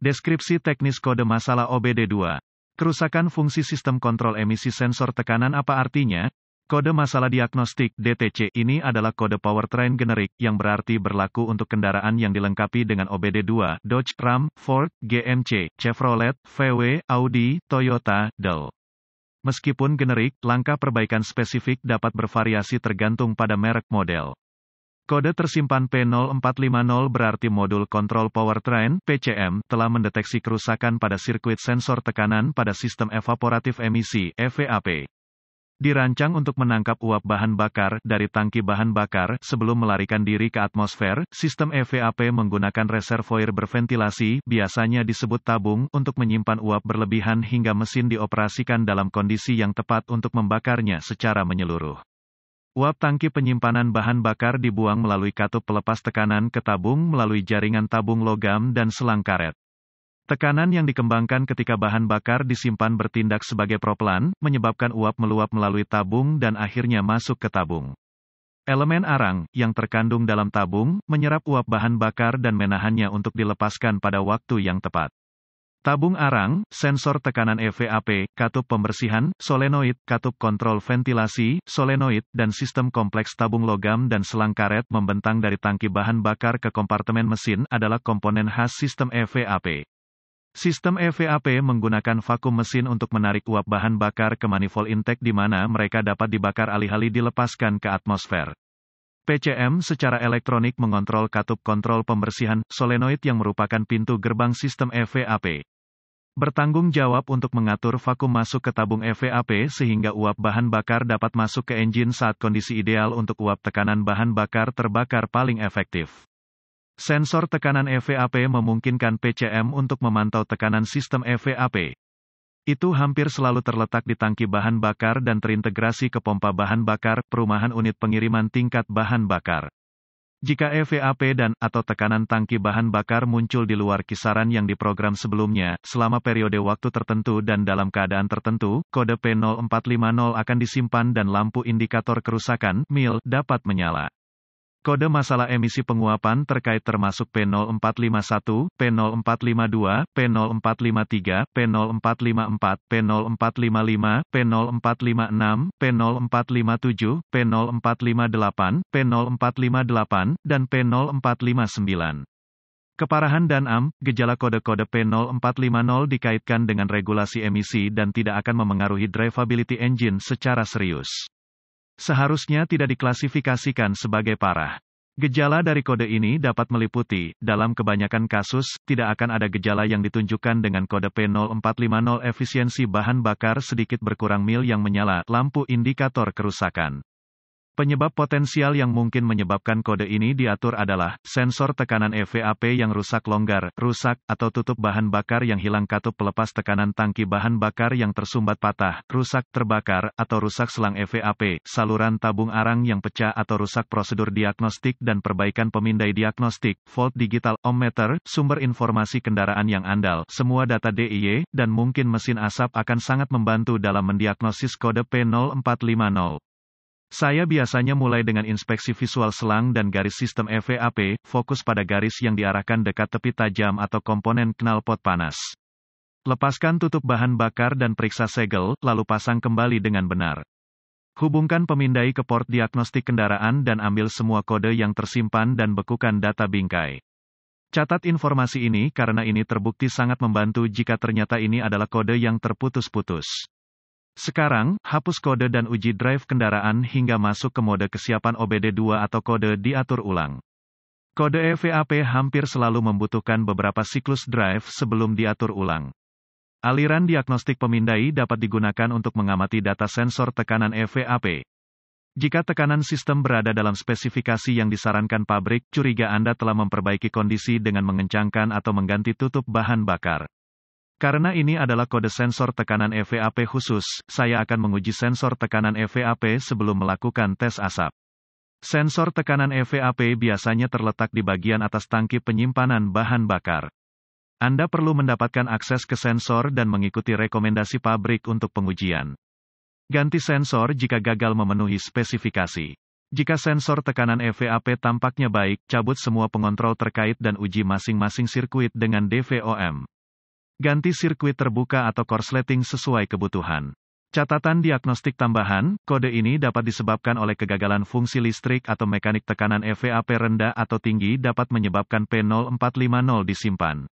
Deskripsi teknis kode masalah OBD2. Kerusakan fungsi sistem kontrol emisi sensor tekanan apa artinya? Kode masalah diagnostik DTC ini adalah kode powertrain generik yang berarti berlaku untuk kendaraan yang dilengkapi dengan OBD2, Dodge Ram, Ford, GMC, Chevrolet, VW, Audi, Toyota, Dell. Meskipun generik, langkah perbaikan spesifik dapat bervariasi tergantung pada merek model. Kode tersimpan P0450 berarti modul kontrol powertrain (PCM) telah mendeteksi kerusakan pada sirkuit sensor tekanan pada sistem evaporatif emisi (EVAP). Dirancang untuk menangkap uap bahan bakar dari tangki bahan bakar sebelum melarikan diri ke atmosfer. Sistem EVAP menggunakan reservoir berventilasi, biasanya disebut tabung, untuk menyimpan uap berlebihan hingga mesin dioperasikan dalam kondisi yang tepat untuk membakarnya secara menyeluruh. Uap tangki penyimpanan bahan bakar dibuang melalui katup pelepas tekanan ke tabung melalui jaringan tabung logam dan selang karet. Tekanan yang dikembangkan ketika bahan bakar disimpan bertindak sebagai propelan, menyebabkan uap meluap melalui tabung dan akhirnya masuk ke tabung. Elemen arang, yang terkandung dalam tabung, menyerap uap bahan bakar dan menahannya untuk dilepaskan pada waktu yang tepat. Tabung arang, sensor tekanan EVAP, katup pembersihan, solenoid, katup kontrol ventilasi, solenoid, dan sistem kompleks tabung logam dan selang karet membentang dari tangki bahan bakar ke kompartemen mesin adalah komponen khas sistem EVAP. Sistem EVAP menggunakan vakum mesin untuk menarik uap bahan bakar ke manifold intake di mana mereka dapat dibakar alih-alih dilepaskan ke atmosfer. PCM secara elektronik mengontrol katup kontrol pembersihan solenoid yang merupakan pintu gerbang sistem EVAP. Bertanggung jawab untuk mengatur vakum masuk ke tabung EVAP sehingga uap bahan bakar dapat masuk ke engine saat kondisi ideal untuk uap tekanan bahan bakar terbakar paling efektif. Sensor tekanan EVAP memungkinkan PCM untuk memantau tekanan sistem EVAP. Itu hampir selalu terletak di tangki bahan bakar dan terintegrasi ke pompa bahan bakar, perumahan unit pengiriman tingkat bahan bakar. Jika EVAP dan atau tekanan tangki bahan bakar muncul di luar kisaran yang diprogram sebelumnya, selama periode waktu tertentu dan dalam keadaan tertentu, kode P0450 akan disimpan dan lampu indikator kerusakan (MIL) dapat menyala. Kode masalah emisi penguapan terkait termasuk P0451, P0452, P0453, P0454, P0455, P0456, P0457, P0458, P0458, dan P0459. Keparahan dan AM, gejala kode-kode P0450 dikaitkan dengan regulasi emisi dan tidak akan memengaruhi drivability engine secara serius seharusnya tidak diklasifikasikan sebagai parah. Gejala dari kode ini dapat meliputi, dalam kebanyakan kasus, tidak akan ada gejala yang ditunjukkan dengan kode P0450 efisiensi bahan bakar sedikit berkurang mil yang menyala, lampu indikator kerusakan. Penyebab potensial yang mungkin menyebabkan kode ini diatur adalah sensor tekanan EVAP yang rusak longgar, rusak, atau tutup bahan bakar yang hilang katup pelepas tekanan tangki bahan bakar yang tersumbat patah, rusak, terbakar, atau rusak selang EVAP, saluran tabung arang yang pecah atau rusak prosedur diagnostik dan perbaikan pemindai diagnostik, volt digital, ohmmeter, sumber informasi kendaraan yang andal, semua data DIY, dan mungkin mesin asap akan sangat membantu dalam mendiagnosis kode P0450. Saya biasanya mulai dengan inspeksi visual selang dan garis sistem EVAP, fokus pada garis yang diarahkan dekat tepi tajam atau komponen knalpot panas. Lepaskan tutup bahan bakar dan periksa segel, lalu pasang kembali dengan benar. Hubungkan pemindai ke port diagnostik kendaraan dan ambil semua kode yang tersimpan dan bekukan data bingkai. Catat informasi ini karena ini terbukti sangat membantu jika ternyata ini adalah kode yang terputus-putus. Sekarang, hapus kode dan uji drive kendaraan hingga masuk ke mode kesiapan OBD2 atau kode diatur ulang. Kode EVAP hampir selalu membutuhkan beberapa siklus drive sebelum diatur ulang. Aliran diagnostik pemindai dapat digunakan untuk mengamati data sensor tekanan EVAP. Jika tekanan sistem berada dalam spesifikasi yang disarankan pabrik, curiga Anda telah memperbaiki kondisi dengan mengencangkan atau mengganti tutup bahan bakar. Karena ini adalah kode sensor tekanan EVAP khusus, saya akan menguji sensor tekanan EVAP sebelum melakukan tes asap. Sensor tekanan EVAP biasanya terletak di bagian atas tangki penyimpanan bahan bakar. Anda perlu mendapatkan akses ke sensor dan mengikuti rekomendasi pabrik untuk pengujian. Ganti sensor jika gagal memenuhi spesifikasi. Jika sensor tekanan EVAP tampaknya baik, cabut semua pengontrol terkait dan uji masing-masing sirkuit dengan DVOM. Ganti sirkuit terbuka atau korsleting sesuai kebutuhan. Catatan diagnostik tambahan, kode ini dapat disebabkan oleh kegagalan fungsi listrik atau mekanik tekanan EVAP rendah atau tinggi dapat menyebabkan P0450 disimpan.